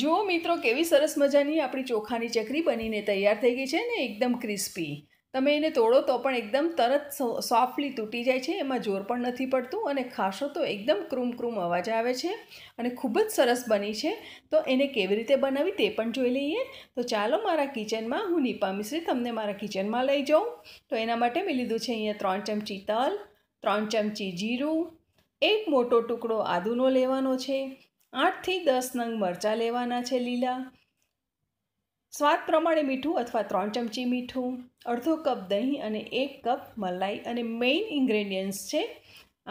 જુઓ મિત્રો કેવી સરસ મજાની આપણી ચોખાની ચકરી બનીને તૈયાર થઈ ગઈ છે ને એકદમ ક્રિસ્પી તમે એને તોડો તો પણ એકદમ તરત સોફ્ટલી તૂટી જાય છે એમાં જોર પણ નથી પડતું અને ખાસો તો એકદમ ક્રૂમ ક્રૂમ અવાજ આવે છે અને ખૂબ જ સરસ બની છે તો એને કેવી રીતે બનાવી તે પણ જોઈ લઈએ તો ચાલો મારા કિચનમાં હું નીપા મિશ્રી તમને મારા કિચનમાં લઈ જાઉં તો એના માટે મેં લીધું છે અહીંયા ત્રણ ચમચી તલ ત્રણ ચમચી જીરું એક મોટો ટુકડો આદુનો લેવાનો છે આઠથી દસ નંગ મરચાં લેવાના છે લીલા સ્વાદ પ્રમાણે મીઠું અથવા ત્રણ ચમચી મીઠું અડધો કપ દહીં અને એક કપ મલાઈ અને મેઇન ઇન્ગ્રેડિયન્ટ્સ છે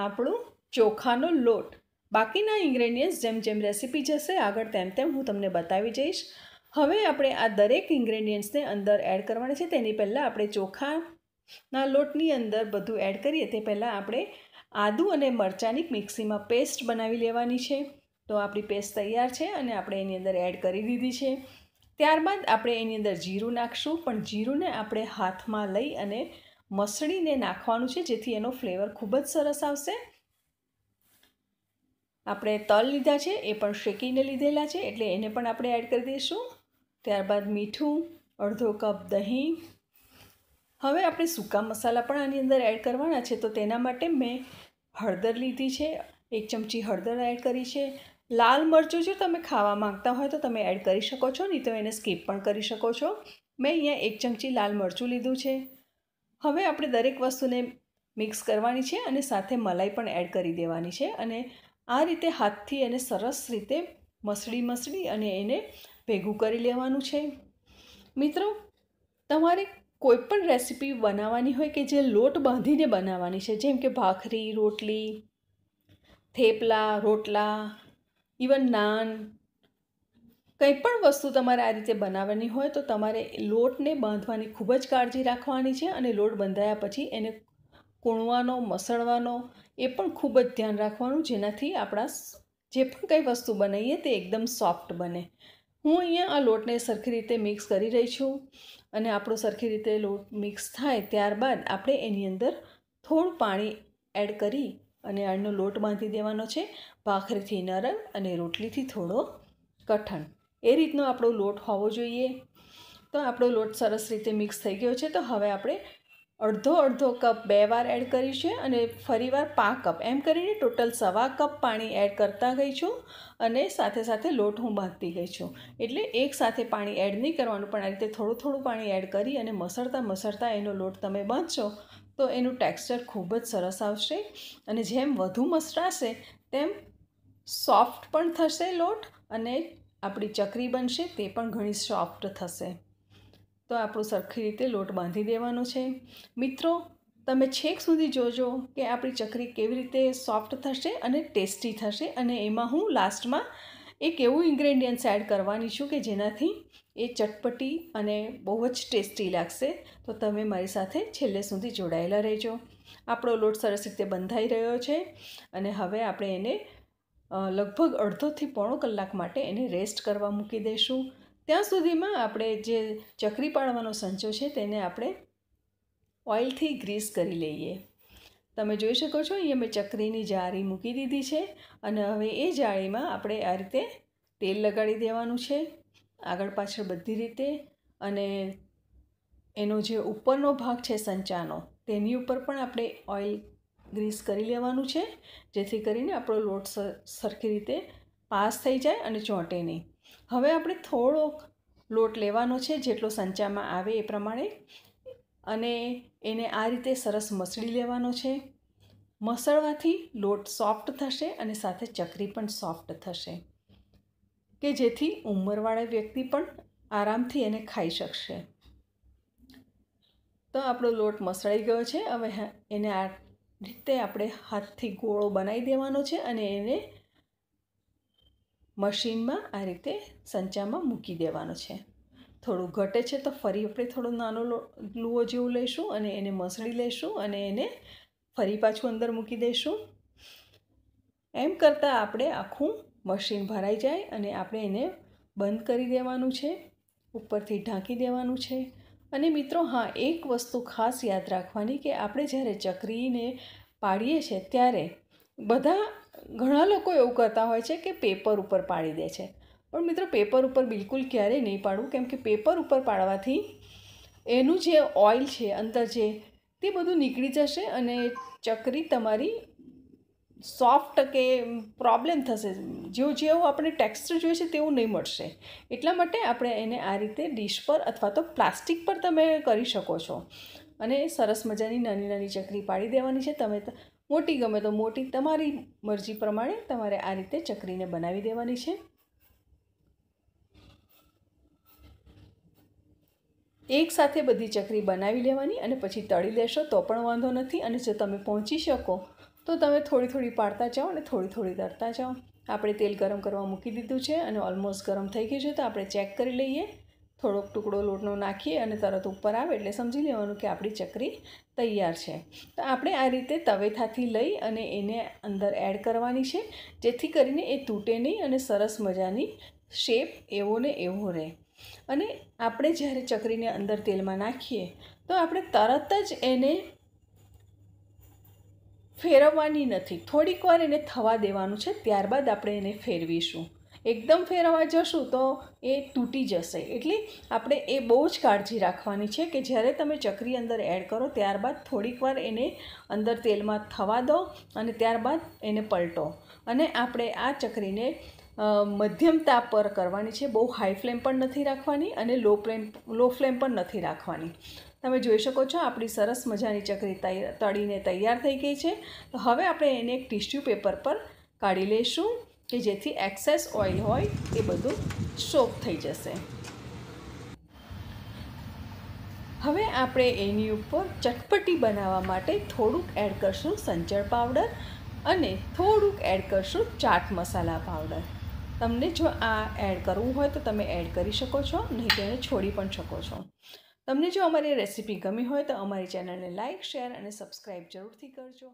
આપણું ચોખાનો લોટ બાકીના ઇન્ગ્રેડિયન્ટ્સ જેમ જેમ રેસીપી જશે આગળ તેમ તેમ હું તમને બતાવી જઈશ હવે આપણે આ દરેક ઇન્ગ્રેડિયન્ટ્સને અંદર એડ કરવાના છે તેની પહેલાં આપણે ચોખાના લોટની અંદર બધું એડ કરીએ તે પહેલાં આપણે આદું અને મરચાંની મિક્સીમાં પેસ્ટ બનાવી લેવાની છે તો આપણી પેસ્ટ તૈયાર છે અને આપણે એની અંદર એડ કરી દીધી છે ત્યારબાદ આપણે એની અંદર જીરું નાખશું પણ જીરુંને આપણે હાથમાં લઈ અને મસળીને નાખવાનું છે જેથી એનો ફ્લેવર ખૂબ જ સરસ આવશે આપણે તલ લીધા છે એ પણ શેકીને લીધેલા છે એટલે એને પણ આપણે એડ કરી દઈશું ત્યારબાદ મીઠું અડધો કપ દહીં હવે આપણે સૂકા મસાલા પણ આની અંદર એડ કરવાના છે તો તેના માટે મેં હળદર લીધી છે એક ચમચી હળદર એડ કરી છે લાલ મરચું જો તમે ખાવા માંગતા હોય તો તમે એડ કરી શકો છો નહીં તો એને સ્કીપ પણ કરી શકો છો મેં અહીંયા એક ચમચી લાલ મરચું લીધું છે હવે આપણે દરેક વસ્તુને મિક્સ કરવાની છે અને સાથે મલાઈ પણ એડ કરી દેવાની છે અને આ રીતે હાથથી એને સરસ રીતે મસળી મસળી અને એને ભેગું કરી લેવાનું છે મિત્રો તમારે કોઈપણ પણ રેસીપી બનાવવાની હોય કે જે લોટ બાંધીને બનાવવાની છે જેમ કે ભાખરી રોટલી થેપલા રોટલા ઇવન નાન કંઈ પણ વસ્તુ તમારે આ રીતે બનાવવાની હોય તો તમારે લોટને બાંધવાની ખૂબ જ કાળજી રાખવાની છે અને લોટ બંધાયા પછી એને કૂણવાનો મસળવાનો એ પણ ખૂબ જ ધ્યાન રાખવાનું જેનાથી આપણા જે પણ કંઈ વસ્તુ બનાવીએ તે એકદમ સોફ્ટ બને હું અહીંયા આ લોટને સરખી રીતે મિક્સ કરી રહી છું અને આપણો સરખી રીતે લોટ મિક્સ થાય ત્યારબાદ આપણે એની અંદર થોડું પાણી એડ કરી અને અળનો લોટ બાંધી દેવાનો છે ભાખરીથી નરમ અને રોટલીથી થોડો કઠણ એ રીતનો આપણો લોટ હોવો જોઈએ તો આપણો લોટ સરસ રીતે મિક્સ થઈ ગયો છે તો હવે આપણે અડધો અડધો કપ બે વાર એડ કરી છે અને ફરીવાર પાંચ કપ એમ કરીને ટોટલ સવા કપ પાણી એડ કરતા ગઈ છું અને સાથે સાથે લોટ હું બાંધતી ગઈ છું એટલે એક સાથે પાણી એડ નહીં કરવાનું પણ આ રીતે થોડું થોડું પાણી એડ કરી અને મસળતા મસળતા એનો લોટ તમે બાંધશો તો એનું ટેક્સચર ખૂબ જ સરસ આવશે અને જેમ વધુ મસરાશે તેમ સોફ્ટ પણ થશે લોટ અને આપણી ચકરી બનશે તે પણ ઘણી સોફ્ટ થશે તો આપણું સરખી રીતે લોટ બાંધી દેવાનો છે મિત્રો તમે છેક સુધી જોજો કે આપણી ચકરી કેવી રીતે સોફ્ટ થશે અને ટેસ્ટી થશે અને એમાં હું લાસ્ટમાં એક એવું ઇન્ગ્રેડિયન્ટ્સ એડ કરવાની છું કે જેનાથી એ ચટપટી અને બહુ જ ટેસ્ટી લાગશે તો તમે મારી સાથે છેલ્લે સુધી જોડાયેલા રહેજો આપણો લોટ સરસ રીતે બંધાઈ રહ્યો છે અને હવે આપણે એને લગભગ અડધોથી પોણો કલાક માટે એને રેસ્ટ કરવા મૂકી દઈશું ત્યાં સુધીમાં આપણે જે ચકરી પાડવાનો સંચો છે તેને આપણે ઓઇલથી ગ્રીસ કરી લઈએ તમે જોઈ શકો છો અહીંયા મેં ચકરીની જાળી મૂકી દીધી છે અને હવે એ જાળીમાં આપણે આ રીતે તેલ લગાડી દેવાનું છે આગળ પાછળ બધી રીતે અને એનો જે ઉપરનો ભાગ છે સંચાનો તેની ઉપર પણ આપણે ઓઇલ ગ્રીસ કરી લેવાનું છે જેથી કરીને આપણો લોટ સરખી રીતે પાસ થઈ જાય અને ચોંટે નહીં હવે આપણે થોડોક લોટ લેવાનો છે જેટલો સંચામાં આવે એ પ્રમાણે અને એને આ રીતે સરસ મસળી લેવાનો છે મસળવાથી લોટ સોફ્ટ થશે અને સાથે ચકરી પણ સોફ્ટ થશે કે જેથી ઉંમરવાળા વ્યક્તિ પણ આરામથી એને ખાઈ શકશે તો આપણો લોટ મસળાઈ ગયો છે હવે એને આ રીતે આપણે હાથથી ગોળો બનાવી દેવાનો છે અને એને મશીનમાં આ રીતે સંચામાં મૂકી દેવાનો છે થોડું ઘટે છે તો ફરી આપણે થોડો નાનો લુઓ જેવું લઈશું અને એને મસળી લઈશું અને એને ફરી પાછું અંદર મૂકી દઈશું એમ કરતાં આપણે આખું મશીન ભરાઈ જાય અને આપણે એને બંધ કરી દેવાનું છે ઉપરથી ઢાંકી દેવાનું છે અને મિત્રો હા એક વસ્તુ ખાસ યાદ રાખવાની કે આપણે જ્યારે ચકરીને પાડીએ છીએ ત્યારે બધા ઘણા લોકો એવું કરતા હોય છે કે પેપર ઉપર પાડી દે છે પણ મિત્રો પેપર ઉપર બિલકુલ ક્યારેય નહીં પાડવું કેમ કે પેપર ઉપર પાડવાથી એનું જે ઓઇલ છે અંદર જે તે બધું નીકળી જશે અને ચકરી તમારી સોફ્ટ કે પ્રોબ્લેમ થશે જેવો જેવો આપણે ટેક્સચર જોઈએ છે તેવું નહીં મળશે એટલા માટે આપણે એને આ રીતે ડીશ પર અથવા તો પ્લાસ્ટિક પર તમે કરી શકો છો અને સરસ મજાની નાની નાની ચકરી પાડી દેવાની છે તમે મોટી ગમે તો મોટી તમારી મરજી પ્રમાણે તમારે આ રીતે ચકરીને બનાવી દેવાની છે એકસાથે બધી ચકરી બનાવી લેવાની અને પછી તળી લેશો તો પણ વાંધો નથી અને જો તમે પહોંચી શકો તો તમે થોડી થોડી પાડતા જાઓ અને થોડી થોડી તરતા જાઓ આપણે તેલ ગરમ કરવા મૂકી દીધું છે અને ઓલમોસ્ટ ગરમ થઈ ગયું છે તો આપણે ચેક કરી લઈએ થોડોક ટુકડો લોટનો નાખીએ અને તરત ઉપર આવે એટલે સમજી લેવાનું કે આપણી ચકરી તૈયાર છે તો આપણે આ રીતે તવેથાથી લઈ અને એને અંદર એડ કરવાની છે જેથી કરીને એ તૂટે નહીં અને સરસ મજાની શેપ એવો ને એવો રહે અને આપણે જ્યારે ચકરીને અંદર તેલમાં નાખીએ તો આપણે તરત જ એને ફેરવવાની નથી થોડીક વાર એને થવા દેવાનું છે ત્યારબાદ આપણે એને ફેરવીશું એકદમ ફેરવવા જશું તો એ તૂટી જશે એટલે આપણે એ બહુ જ કાળજી રાખવાની છે કે જ્યારે તમે ચકરી અંદર એડ કરો ત્યારબાદ થોડીક વાર એને અંદર તેલમાં થવા દો અને ત્યારબાદ એને પલટો અને આપણે આ ચકરીને મધ્યમ તાપ પર કરવાની છે બહુ હાઈ ફ્લેમ પણ નથી રાખવાની અને લો ફ્લેમ લો ફ્લેમ પણ નથી રાખવાની તમે જોઈ શકો છો આપણી સરસ મજાની ચકરી તળીને તૈયાર થઈ ગઈ છે તો હવે આપણે એને એક ટિશ્યુ પેપર પર કાઢી લઈશું કે જેથી એક્સેસ ઓઇલ હોય એ બધું સોક થઈ જશે હવે આપણે એની ઉપર ચટપટી બનાવવા માટે થોડુંક એડ કરશું સંચળ પાવડર અને થોડુંક એડ કરશું ચાટ મસાલા પાવડર તમને જો આ એડ કરવું હોય તો તમે એડ કરી શકો છો નહીં તો એને છોડી પણ શકો છો તમને જો અમારી રેસીપી ગમી હોય તો અમારી ચેનલને લાઇક શેર અને સબસ્ક્રાઈબ જરૂરથી કરજો